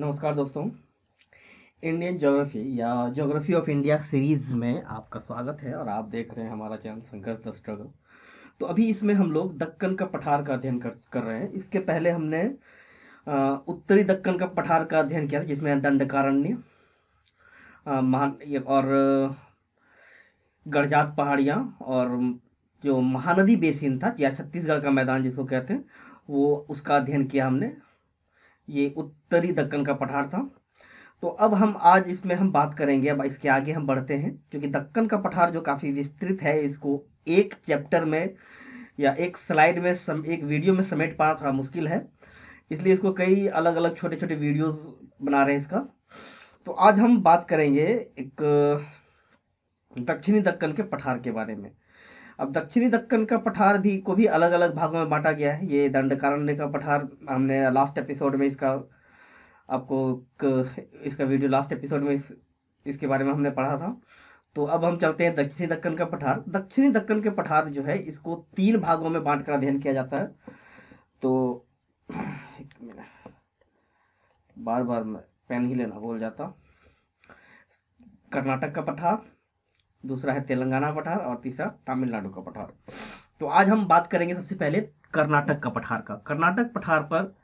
नमस्कार दोस्तों Indian geography या ज्योग्राफी ऑफ इंडिया सीरीज़ में आपका स्वागत है और आप देख रहे हैं हमारा चैनल संघर्ष द स्ट्रगल तो अभी इसमें हम लोग दक्कन का पठार का अध्ययन कर कर रहे हैं इसके पहले हमने उत्तरी दक्कन का पठार का अध्ययन किया था जिसमें दंडकारण्य महान और गड़जात पहाड़ियाँ और जो महानदी बेसिन था या छत्तीसगढ़ का मैदान जिसको कहते हैं वो उसका अध्ययन किया हमने ये उत्तरी दक्कन का पठार था तो अब हम आज इसमें हम बात करेंगे अब इसके आगे हम बढ़ते हैं क्योंकि दक्कन का पठार जो काफ़ी विस्तृत है इसको एक चैप्टर में या एक स्लाइड में सम, एक वीडियो में समेट पाना थोड़ा मुश्किल है इसलिए इसको कई अलग अलग छोटे छोटे वीडियोस बना रहे हैं इसका तो आज हम बात करेंगे एक दक्षिणी दक्कन के पठार के बारे में अब दक्षिणी दक्कन का पठार भी को भी अलग अलग भागों में बांटा गया है ये दंडकारण्य का पठार हमने लास्ट एपिसोड में इसका आपको क, इसका वीडियो लास्ट एपिसोड में इस, इसके बारे में हमने पढ़ा था तो अब हम चलते हैं दक्षिणी दक्कन का पठार दक्षिणी दक्कन के पठार जो है इसको तीन भागों में बांट कर अध्ययन किया जाता है तो एक मिनट बार बार मैं पेन ही लेना बोल जाता कर्नाटक का पठार दूसरा है तेलंगाना पठार और तीसरा तमिलनाडु का पठार तो आज हम बात करेंगे सबसे पहले कर्नाटक का पठार का कर्नाटक पठार पर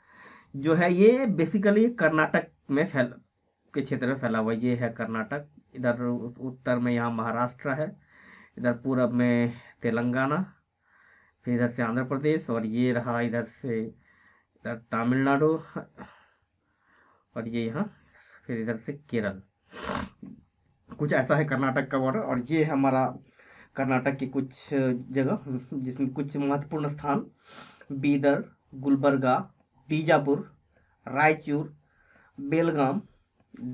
जो है ये बेसिकली कर्नाटक में फैल के क्षेत्र में फैला हुआ ये है कर्नाटक इधर उत्तर में यहाँ महाराष्ट्र है इधर पूरब में तेलंगाना फिर इधर से आंध्र प्रदेश और ये रहा इधर से इधर तमिलनाडु और ये यहाँ फिर इधर से केरल कुछ ऐसा है कर्नाटक का बॉर्डर और ये हमारा कर्नाटक की कुछ जगह जिसमें कुछ महत्वपूर्ण स्थान बीदर गुलबर्गा बीजापुर रायचूर बेलगाम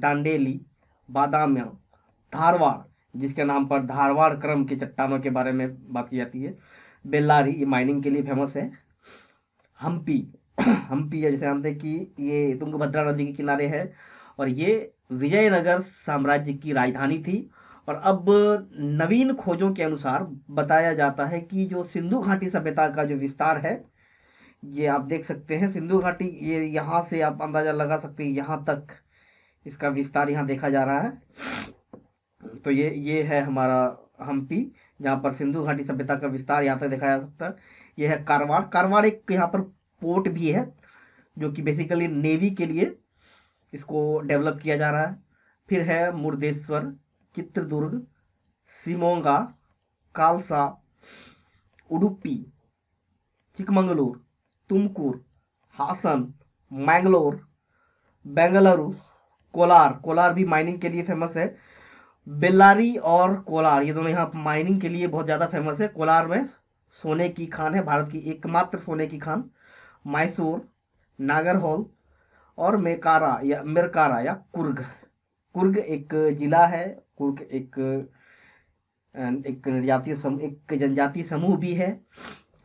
दांडेली बादाम्या धारवाड़ जिसके नाम पर धारवाड़ क्रम की चट्टानों के बारे में बात की जाती है बेल्लारी ये माइनिंग के लिए फेमस है हम्पी हम्पी जैसे हम थे कि ये तुंगभद्रा नदी के किनारे है और ये विजयनगर साम्राज्य की राजधानी थी और अब नवीन खोजों के अनुसार बताया जाता है कि जो सिंधु घाटी सभ्यता का जो विस्तार है ये आप देख सकते हैं सिंधु घाटी ये यहाँ से आप अंदाज़ा लगा सकते हैं यहाँ तक इसका विस्तार यहाँ देखा जा रहा है तो ये ये है हमारा हम्पी जहाँ पर सिंधु घाटी सभ्यता का विस्तार यहाँ तक देखा जा सकता है ये है कारवाड़ कारवाड़ एक यहाँ पर पोर्ट भी है जो कि बेसिकली नेवी के लिए इसको डेवलप किया जा रहा है फिर है मुर्देश्वर चित्रदुर्ग सिमोंगा कालसा उडुपी चिकमंगलूर तुमकुर हासन मैंगलोर बेंगलुरु कोलार कोलार भी माइनिंग के लिए फेमस है बेल्लारी और कोलार ये दोनों यहाँ माइनिंग के लिए बहुत ज़्यादा फेमस है कोलार में सोने की खान है भारत की एकमात्र सोने की खान मैसूर नागरहॉल और मेकारा या मेरकारा या कुर्ग कुर्ग एक जिला है कुर्ग एक एक निर्जातीय समूह एक जनजातीय समूह भी है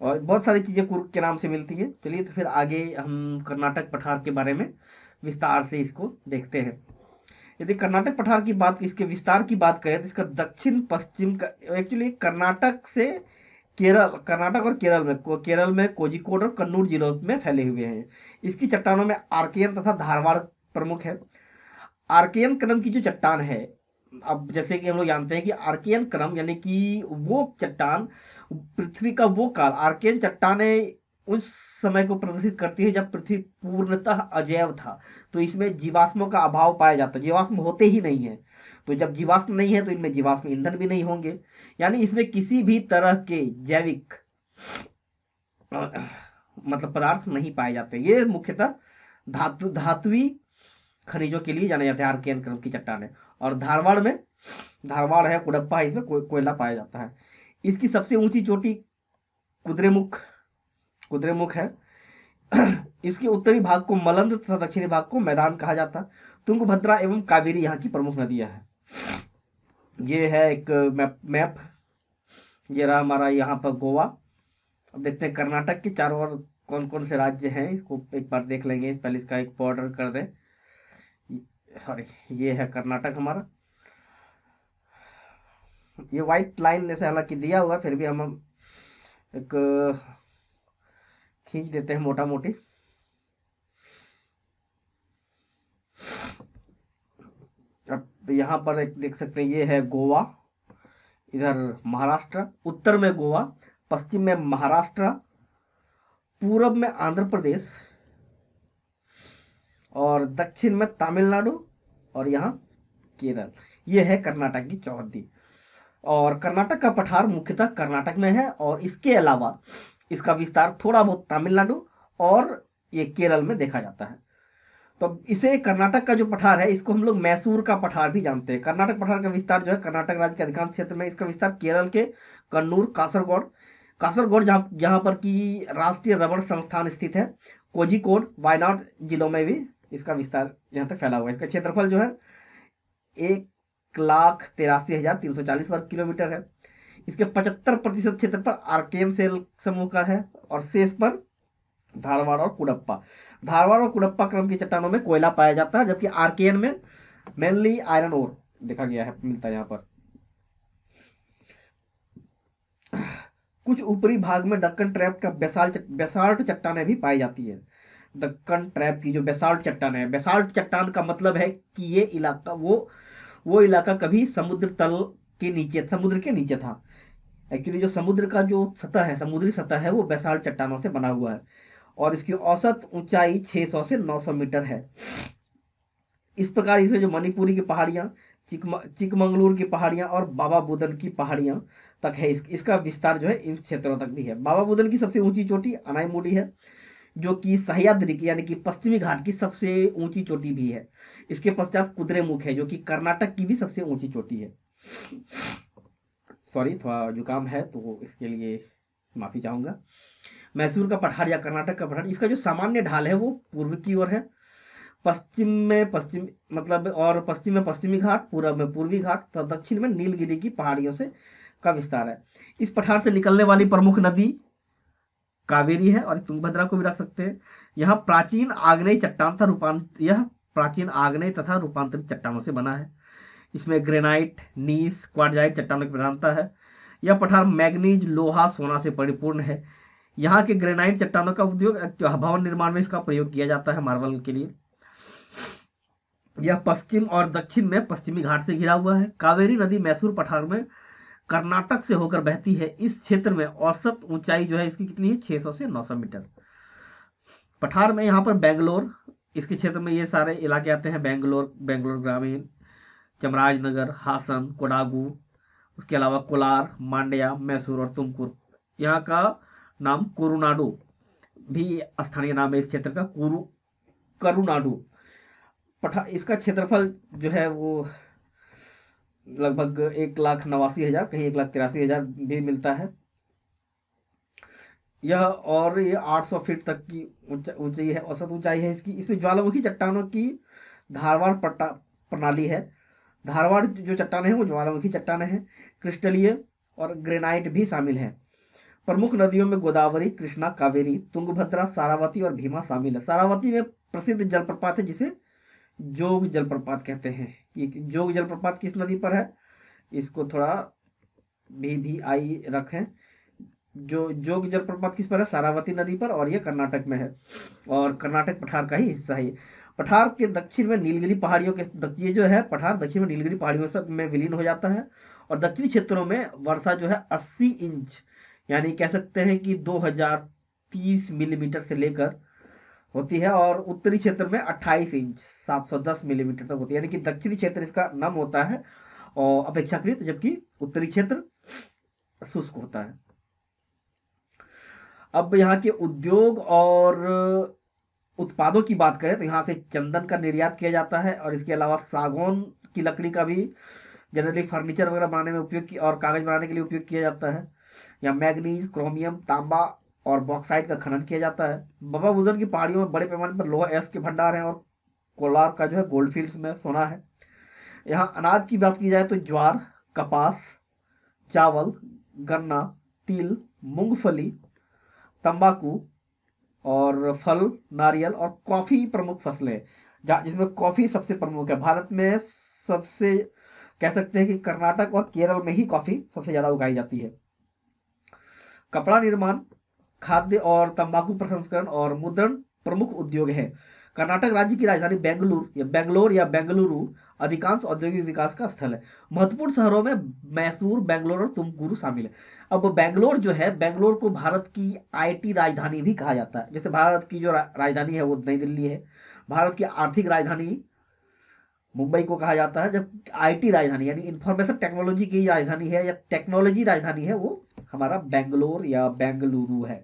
और बहुत सारी चीज़ें कुर्ग के नाम से मिलती है चलिए तो फिर आगे हम कर्नाटक पठार के बारे में विस्तार से इसको देखते हैं यदि कर्नाटक पठार की बात इसके विस्तार की बात करें तो इसका दक्षिण पश्चिम का एक्चुअली कर्नाटक से केरल कर्नाटक और केरल में केरल में कोजिकोड और कन्नूर जिलों में फैले हुए हैं इसकी चट्टानों में आर्कियन तथा धारवाड़ प्रमुख है आर्कियन क्रम की जो चट्टान है अब जैसे कि हम लोग जानते हैं कि आर्कियन क्रम यानी कि वो चट्टान पृथ्वी का वो काल आर्कियन चट्टाने उस समय को प्रदर्शित करती है जब पृथ्वी पूर्णतः अजैव था तो इसमें जीवाश्मों का अभाव पाया जाता है जीवाश्म होते ही नहीं है तो जब जीवाश्म नहीं है तो इनमें जीवाश्म ईंधन भी नहीं होंगे यानी इसमें किसी भी तरह के जैविक मतलब पदार्थ नहीं पाए जाते ये मुख्यतः धातु धातुवी खनिजों के लिए जाने जाते हैं आर्कियन क्रम की चट्टाने और धारवाड़ में धारवाड़ है कुड़प्पा है इसमें को, कोयला पाया जाता है इसकी सबसे ऊंची चोटी कुद्रेमुख कुद्रेमुख है इसके उत्तरी भाग को मलंद तथा दक्षिणी भाग को मैदान कहा जाता तुंगभद्रा एवं कावेरी यहाँ की प्रमुख नदियां हैं ये है एक मैप मैप ये रहा हमारा यहाँ पर गोवा अब देखते हैं कर्नाटक के चारों ओर कौन कौन से राज्य हैं इसको एक बार देख लेंगे पहले इसका एक बॉर्डर कर दें सॉरी ये है कर्नाटक हमारा ये वाइट लाइन जैसे हालांकि दिया हुआ फिर भी हम एक खींच देते हैं मोटा मोटी तो यहाँ पर एक देख सकते हैं ये है गोवा इधर महाराष्ट्र उत्तर में गोवा पश्चिम में महाराष्ट्र पूरब में आंध्र प्रदेश और दक्षिण में तमिलनाडु और यहाँ केरल ये है कर्नाटक की चौहद्दी और कर्नाटक का पठार मुख्यतः कर्नाटक में है और इसके अलावा इसका विस्तार थोड़ा बहुत तमिलनाडु और ये केरल में देखा जाता है तो इसे कर्नाटक का जो पठार है इसको हम लोग मैसूर का पठार भी जानते हैं कर्नाटक पठार का विस्तार जो है कर्नाटक राज्य के अधिकांश क्षेत्र में इसका विस्तार केरल के कन्नूर कासरगोड़ कासरगोड़ जहाँ जहाँ पर कि राष्ट्रीय रबड़ संस्थान स्थित है कोजिकोड वायनाड जिलों में भी इसका विस्तार यहाँ तक फैला हुआ है इसका क्षेत्रफल जो है एक लाख तिरासी हजार तीन सौ चालीस वर्ग किलोमीटर है इसके पचहत्तर प्रतिशत क्षेत्र पर आर्केन सेल समूह का है और शेष पर धारवाड़ और कुड़प्पा धारवाड़ और कुड़प्पा क्रम की चट्टानों में कोयला पाया जाता है जबकि आर्कियन में मेनली आयरन ओर देखा गया है मिलता है यहाँ पर कुछ ऊपरी भाग में डक्कन ट्रैप का बेसाल्ट बेसाल्ट चट्टानें भी पाई जाती है दक्कन ट्रैप की जो बेसाल्ट चट्टान है बेसाल्ट चट्टान का मतलब है कि ये इलाका वो वो इलाका कभी समुद्र तल के नीचे समुद्र के नीचे था एक्चुअली जो समुद्र का जो सतह है समुद्री सतह है वो बेसाल्ट चट्टानों से बना हुआ है और इसकी औसत ऊंचाई 600 से 900 मीटर है इस प्रकार इसमें जो मणिपुरी की पहाड़ियाँ चिकम चिकमंगलूर की पहाड़ियाँ और बाबा बुदन की पहाड़ियाँ तक है इस, इसका विस्तार जो है इन क्षेत्रों तक भी है बाबा बुदन की सबसे ऊंची चोटी अनाईमुडी है जो कि सहयाद्री की यानी कि पश्चिमी घाट की सबसे ऊंची चोटी भी है इसके पश्चात मुख है जो कि कर्नाटक की भी सबसे ऊंची चोटी है सॉरी थोड़ा जुकाम है तो इसके लिए माफ़ी चाहूंगा मैसूर का पठार या कर्नाटक का पठार इसका जो सामान्य ढाल है वो पूर्व की ओर है पश्चिम में पश्चिम मतलब और पश्चिम में पश्चिमी घाट पूर्व में पूर्वी घाट तथा दक्षिण में नीलगिरी की पहाड़ियों से का विस्तार है इस पठार से निकलने वाली प्रमुख नदी कावेरी है और तुंगभद्रा को भी रख सकते हैं यह प्राचीन आग्नेय चट्टान तथा रूपांत यह प्राचीन आग्नेय तथा रूपांतरित चट्टानों से बना है इसमें ग्रेनाइट नीस क्वारजाइट चट्टानों की प्रधानता है यह पठार मैग्नीज लोहा सोना से परिपूर्ण है यहाँ के ग्रेनाइट चट्टानों का उद्योग भवन निर्माण में इसका प्रयोग किया जाता है मार्बल के लिए यह पश्चिम और दक्षिण में पश्चिमी घाट से घिरा हुआ है कावेरी नदी मैसूर पठार में कर्नाटक से होकर बहती है इस क्षेत्र में औसत ऊंचाई जो है इसकी कितनी है 600 से 900 मीटर पठार में यहाँ पर बेंगलोर इसके क्षेत्र में ये सारे इलाके आते हैं बेंगलोर बेंगलोर ग्रामीण चमराजनगर हासन कोडागू उसके अलावा कोलार मांड्या मैसूर और तुमकुर यहाँ का नाम कुरुनाडु भी स्थानीय नाम है इस क्षेत्र का कुरु करुनाडु पठा इसका क्षेत्रफल जो है वो लगभग एक लाख नवासी हज़ार कहीं एक लाख तिरासी हज़ार भी मिलता है यह और ये आठ सौ फीट तक की ऊंचाई है औसत ऊंचाई है इसकी इसमें ज्वालामुखी चट्टानों की धारवाड़ पट्टा प्रणाली है धारवाड़ जो चट्टान है वो ज्वालामुखी चट्टान है क्रिस्टलीय और ग्रेनाइट भी शामिल है प्रमुख नदियों में गोदावरी कृष्णा कावेरी तुंगभद्रा सारावती और भीमा शामिल है सारावती में प्रसिद्ध जलप्रपात है जिसे जोग जलप्रपात कहते हैं ये जोग जलप्रपात किस नदी पर है इसको थोड़ा भी भी आई रखें जो जोग जलप्रपात किस पर है सारावती नदी पर और ये कर्नाटक में है और कर्नाटक पठार का ही हिस्सा है पठार के दक्षिण में नीलगिरी पहाड़ियों के ये जो है पठार दक्षिण में नीलगिरी पहाड़ियों से में विलीन हो जाता है और दक्षिणी क्षेत्रों में वर्षा जो है अस्सी इंच यानी कह सकते हैं कि 2030 मिलीमीटर से लेकर होती है और उत्तरी क्षेत्र में 28 इंच 710 मिलीमीटर तक होती है यानी कि दक्षिणी क्षेत्र इसका नम होता है और अपेक्षाकृत जबकि उत्तरी क्षेत्र शुष्क होता है अब यहाँ के उद्योग और उत्पादों की बात करें तो यहाँ से चंदन का निर्यात किया जाता है और इसके अलावा सागौन की लकड़ी का भी जनरली फर्नीचर वगैरह बनाने में उपयोग और कागज बनाने के लिए उपयोग किया जाता है या मैगनीज क्रोमियम तांबा और बॉक्साइड का खनन किया जाता है बाबा बुद्धन की पहाड़ियों में बड़े पैमाने पर लोहा एस के भंडार हैं और कोलार का जो है गोल्ड फील्ड में सोना है यहाँ अनाज की बात की जाए तो ज्वार कपास चावल गन्ना तिल मूंगफली तंबाकू और फल नारियल और कॉफ़ी प्रमुख फसलें जिसमें कॉफ़ी सबसे प्रमुख है भारत में सबसे कह सकते हैं कि कर्नाटक और केरल में ही कॉफ़ी सबसे ज़्यादा उगाई जाती है कपड़ा निर्माण खाद्य और तंबाकू प्रसंस्करण और मुद्रण प्रमुख उद्योग है कर्नाटक राज्य की राजधानी बेंगलुरु या बेंगलोर या बेंगलुरु अधिकांश औद्योगिक विकास का स्थल है महत्वपूर्ण शहरों में मैसूर बेंगलोर और तुमकुरु शामिल है अब बेंगलोर जो है बेंगलोर को भारत की आईटी राजधानी भी कहा जाता है जैसे भारत की जो राजधानी है वो नई दिल्ली है भारत की आर्थिक राजधानी मुंबई को कहा जाता है जब आईटी राजधानी यानी इंफॉर्मेशन टेक्नोलॉजी की राजधानी है या टेक्नोलॉजी राजधानी है वो हमारा बेंगलोर या बेंगलुरु है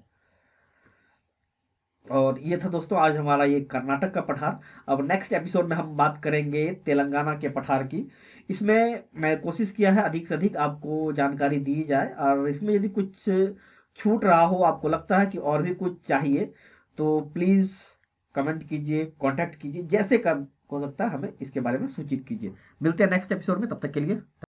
और ये था दोस्तों आज हमारा ये कर्नाटक का पठार अब नेक्स्ट एपिसोड में हम बात करेंगे तेलंगाना के पठार की इसमें मैं कोशिश किया है अधिक से अधिक आपको जानकारी दी जाए और इसमें यदि कुछ छूट रहा हो आपको लगता है कि और भी कुछ चाहिए तो प्लीज़ कमेंट कीजिए कांटेक्ट कीजिए जैसे कब हो सकता है हमें इसके बारे में सूचित कीजिए मिलते हैं नेक्स्ट एपिसोड में तब तक के लिए